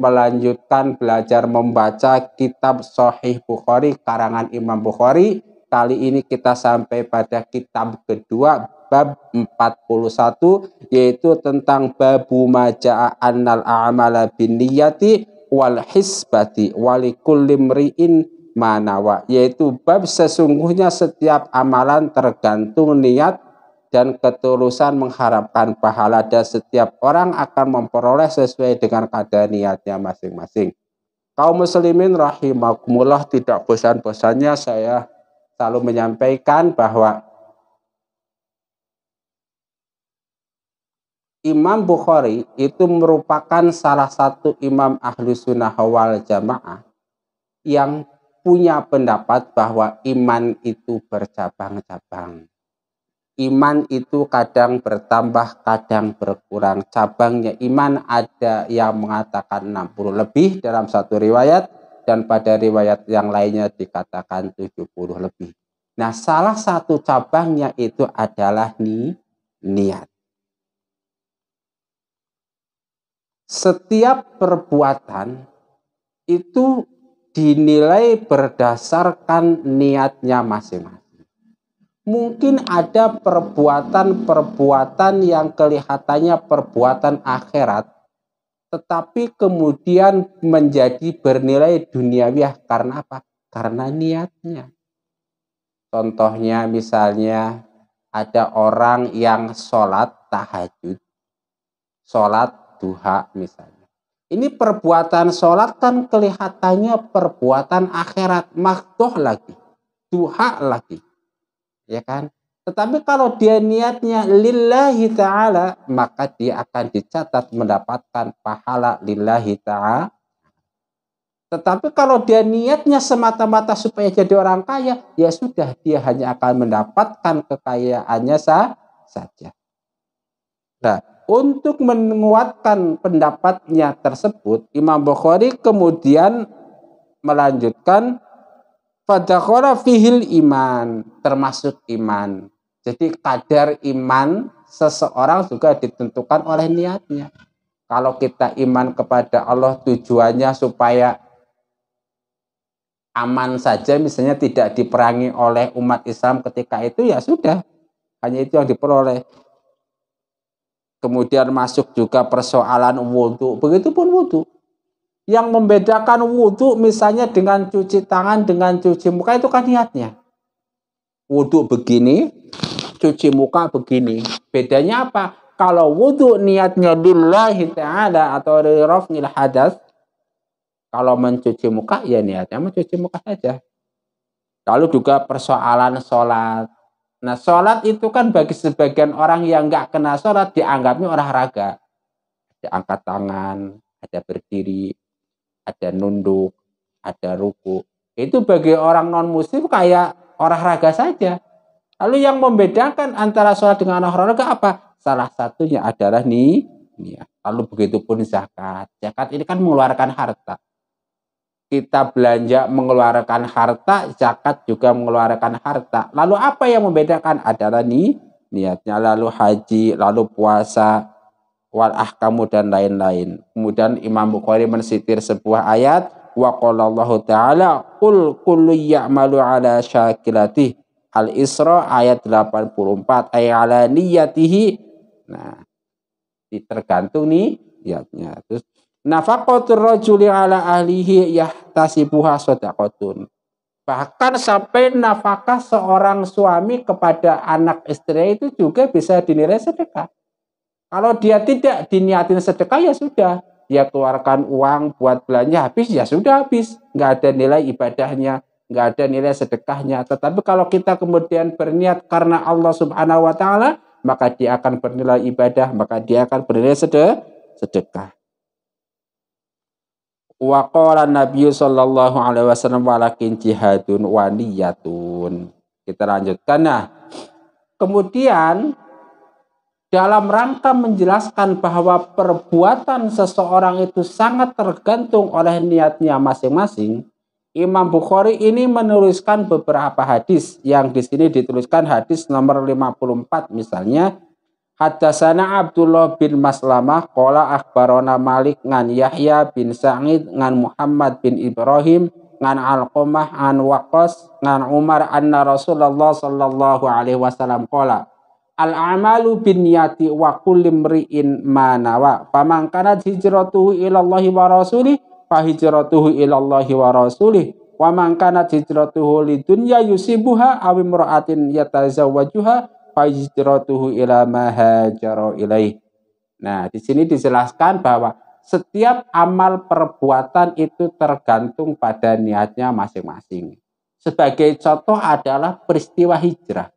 melanjutkan belajar membaca kitab Sahih Bukhari karangan Imam Bukhari. Kali ini kita sampai pada kitab kedua bab 41 yaitu tentang babu maja'a annal a'mala bin niyati wal hisbati walikullim ri'in manawa yaitu bab sesungguhnya setiap amalan tergantung niat dan ketulusan mengharapkan pahala dan setiap orang akan memperoleh sesuai dengan keadaan niatnya masing-masing. Kaum muslimin rahimakumullah tidak bosan-bosannya saya selalu menyampaikan bahwa Imam Bukhari itu merupakan salah satu imam ahlu sunnah wal jamaah yang punya pendapat bahwa iman itu bercabang-cabang iman itu kadang bertambah, kadang berkurang. Cabangnya iman ada yang mengatakan 60 lebih dalam satu riwayat dan pada riwayat yang lainnya dikatakan 70 lebih. Nah, salah satu cabangnya itu adalah ni, niat. Setiap perbuatan itu dinilai berdasarkan niatnya masing-masing mungkin ada perbuatan-perbuatan yang kelihatannya perbuatan akhirat, tetapi kemudian menjadi bernilai duniawiah karena apa? Karena niatnya. Contohnya misalnya ada orang yang sholat tahajud, sholat duha misalnya. Ini perbuatan sholat kan kelihatannya perbuatan akhirat, makdoh lagi, duha lagi ya kan? Tetapi kalau dia niatnya lillahi ta'ala, maka dia akan dicatat mendapatkan pahala lillahi ta'ala. Tetapi kalau dia niatnya semata-mata supaya jadi orang kaya, ya sudah, dia hanya akan mendapatkan kekayaannya sah saja. Nah, untuk menguatkan pendapatnya tersebut, Imam Bukhari kemudian melanjutkan fadakhala fihil iman, termasuk iman. Jadi kadar iman seseorang juga ditentukan oleh niatnya. Kalau kita iman kepada Allah tujuannya supaya aman saja misalnya tidak diperangi oleh umat Islam ketika itu ya sudah. Hanya itu yang diperoleh. Kemudian masuk juga persoalan wudhu. Begitupun wudhu yang membedakan wudhu misalnya dengan cuci tangan dengan cuci muka itu kan niatnya. Wudhu begini, cuci muka begini. Bedanya apa? Kalau wudhu niatnya lillahi ta'ala atau lirafil hadas, kalau mencuci muka ya niatnya mencuci muka saja. Lalu juga persoalan sholat. Nah sholat itu kan bagi sebagian orang yang nggak kena sholat dianggapnya olahraga. Ada angkat tangan, ada berdiri, ada nunduk, ada ruku. Itu bagi orang non-muslim kayak olahraga saja. Lalu yang membedakan antara sholat dengan olahraga apa? Salah satunya adalah nih, niat. Lalu begitu pun zakat. Zakat ini kan mengeluarkan harta. Kita belanja mengeluarkan harta, zakat juga mengeluarkan harta. Lalu apa yang membedakan adalah nih niatnya. Lalu haji, lalu puasa, wal ahkamu dan lain-lain. Kemudian Imam Bukhari mensitir sebuah ayat wa qala Allah taala qul kullu ya'malu ala syakilatih. Al Isra ayat 84 ay ala niyatihi. Nah, tergantung nih niatnya. Terus nafaqatur rajuli ala ahlihi yahtasibuha shadaqatun. Bahkan sampai nafkah seorang suami kepada anak istri itu juga bisa dinilai sedekah. Kalau dia tidak diniatin sedekah ya sudah, dia keluarkan uang buat belanja habis ya sudah habis, nggak ada nilai ibadahnya, nggak ada nilai sedekahnya. Tetapi kalau kita kemudian berniat karena Allah Subhanahu Wa Taala, maka dia akan bernilai ibadah, maka dia akan bernilai sedekah. Wa Nabi sallallahu alaihi wasallam walakin jihadun waniyatun. Kita lanjutkan nah. Kemudian dalam rangka menjelaskan bahwa perbuatan seseorang itu sangat tergantung oleh niatnya masing-masing, Imam Bukhari ini menuliskan beberapa hadis yang di sini dituliskan hadis nomor 54 misalnya Hadasana Abdullah bin Maslamah Kola akbarona Malik ngan Yahya bin Sa'id ngan Muhammad bin Ibrahim ngan Alqamah ngan Waqas ngan Umar anna Rasulullah sallallahu alaihi wasallam kola al amalu bin niyati wa kulli mri'in ma nawa faman kana hijratuhu ila Allahi wa rasulih fa hijratuhu ila Allahi wa rasulih wa man kana hijratuhu li dunya yusibuha aw imra'atin yatazawwajuha fa hijratuhu ila ma hajara ilaih nah di sini dijelaskan bahwa setiap amal perbuatan itu tergantung pada niatnya masing-masing sebagai contoh adalah peristiwa hijrah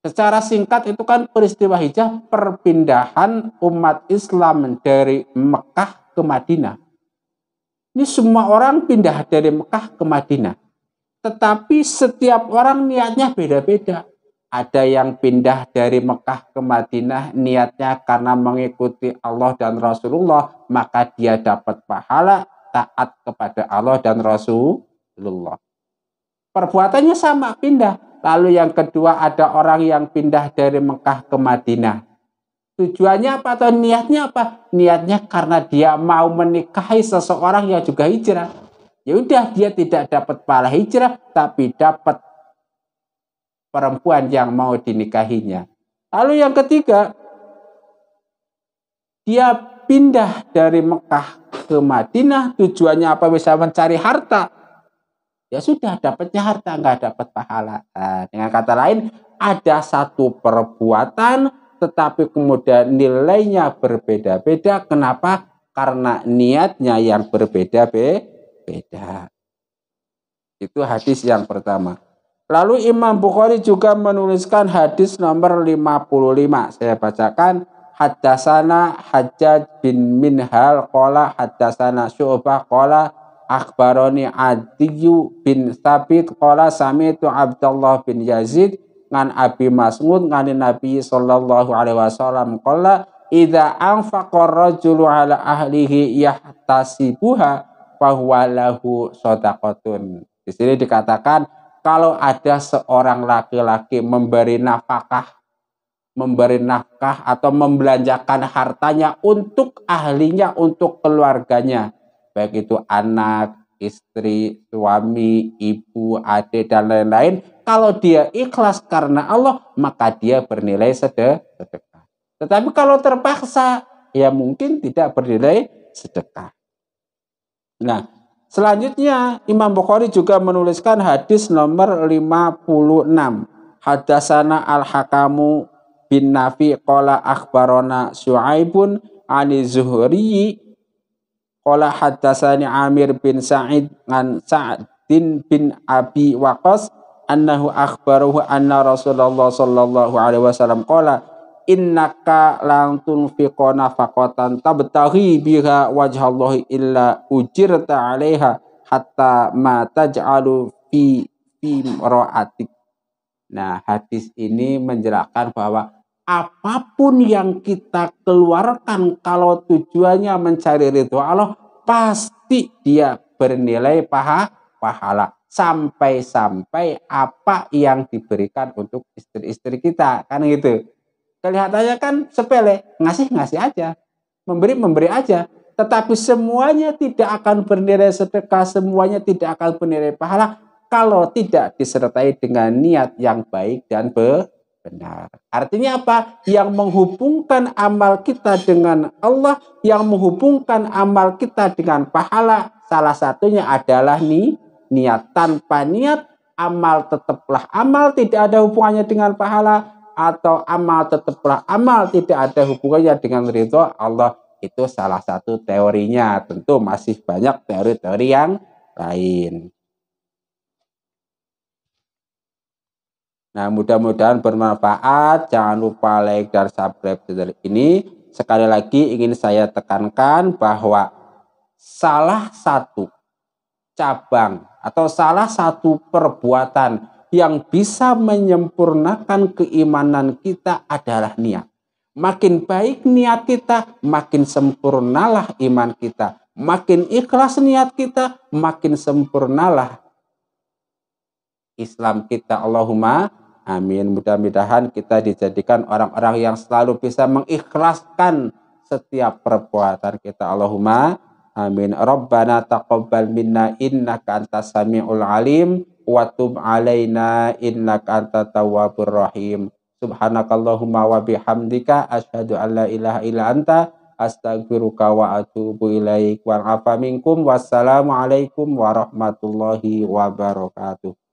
Secara singkat itu kan peristiwa hijrah perpindahan umat Islam dari Mekah ke Madinah. Ini semua orang pindah dari Mekah ke Madinah. Tetapi setiap orang niatnya beda-beda. Ada yang pindah dari Mekah ke Madinah niatnya karena mengikuti Allah dan Rasulullah, maka dia dapat pahala taat kepada Allah dan Rasulullah. Perbuatannya sama, pindah Lalu yang kedua ada orang yang pindah dari Mekah ke Madinah. Tujuannya apa atau niatnya apa? Niatnya karena dia mau menikahi seseorang yang juga hijrah. Ya udah dia tidak dapat pahala hijrah tapi dapat perempuan yang mau dinikahinya. Lalu yang ketiga dia pindah dari Mekah ke Madinah tujuannya apa bisa mencari harta ya sudah dapatnya harta nggak dapat pahala. Nah, dengan kata lain ada satu perbuatan tetapi kemudian nilainya berbeda-beda. Kenapa? Karena niatnya yang berbeda-beda. Itu hadis yang pertama. Lalu Imam Bukhari juga menuliskan hadis nomor 55. Saya bacakan Haddasana Hajjaj bin Minhal Kola Haddasana Syu'bah Kola akhbaroni Adiyu bin kola sami itu Abdullah bin Yazid ngan Abi Mas'ud ngan Nabi Shallallahu alaihi wasallam kola ida angfakor rojulu ala ahlihi yahtasibuha fahuwa lahu sotakotun. Di sini dikatakan kalau ada seorang laki-laki memberi nafkah memberi nafkah atau membelanjakan hartanya untuk ahlinya, untuk keluarganya baik itu anak, istri, suami, ibu, adik, dan lain-lain. Kalau dia ikhlas karena Allah, maka dia bernilai sedekah. Tetapi kalau terpaksa, ya mungkin tidak bernilai sedekah. Nah, selanjutnya Imam Bukhari juga menuliskan hadis nomor 56. Hadasana al-Hakamu bin Nafi qala akhbarona Su'aibun ani Zuhri Kala haddatsani Amir bin Sa'id an Sa'd bin Abi Waqas annahu akhbaruhu anna Rasulullah sallallahu alaihi wasallam kala innaka lan tunfiqa nafaqatan tabtahi biha wajhallahi illa ujirta 'alaiha hatta ma taj'alu fi fi ra'atik. Nah, hadis ini menjelaskan bahwa apapun yang kita keluarkan kalau tujuannya mencari ridho Allah pasti dia bernilai paha pahala sampai-sampai apa yang diberikan untuk istri-istri kita kan gitu kelihatannya kan sepele ngasih ngasih aja memberi memberi aja tetapi semuanya tidak akan bernilai sedekah semuanya tidak akan bernilai pahala kalau tidak disertai dengan niat yang baik dan be benar. Artinya apa? Yang menghubungkan amal kita dengan Allah, yang menghubungkan amal kita dengan pahala, salah satunya adalah nih niat. Tanpa niat, amal tetaplah amal, tidak ada hubungannya dengan pahala, atau amal tetaplah amal, tidak ada hubungannya dengan ridho Allah. Itu salah satu teorinya. Tentu masih banyak teori-teori yang lain. Nah, mudah-mudahan bermanfaat. Jangan lupa like dan subscribe channel ini. Sekali lagi ingin saya tekankan bahwa salah satu cabang atau salah satu perbuatan yang bisa menyempurnakan keimanan kita adalah niat. Makin baik niat kita, makin sempurnalah iman kita. Makin ikhlas niat kita, makin sempurnalah Islam kita. Allahumma amin. Mudah-mudahan kita dijadikan orang-orang yang selalu bisa mengikhlaskan setiap perbuatan kita. Allahumma amin. Rabbana taqabbal minna innaka antas samiul alim wa tub alaina innaka antat tawwabur rahim. Subhanakallahumma wa bihamdika asyhadu an la ilaha illa anta astaghfiruka wa atubu ilaik. afa minkum alaikum warahmatullahi wabarakatuh.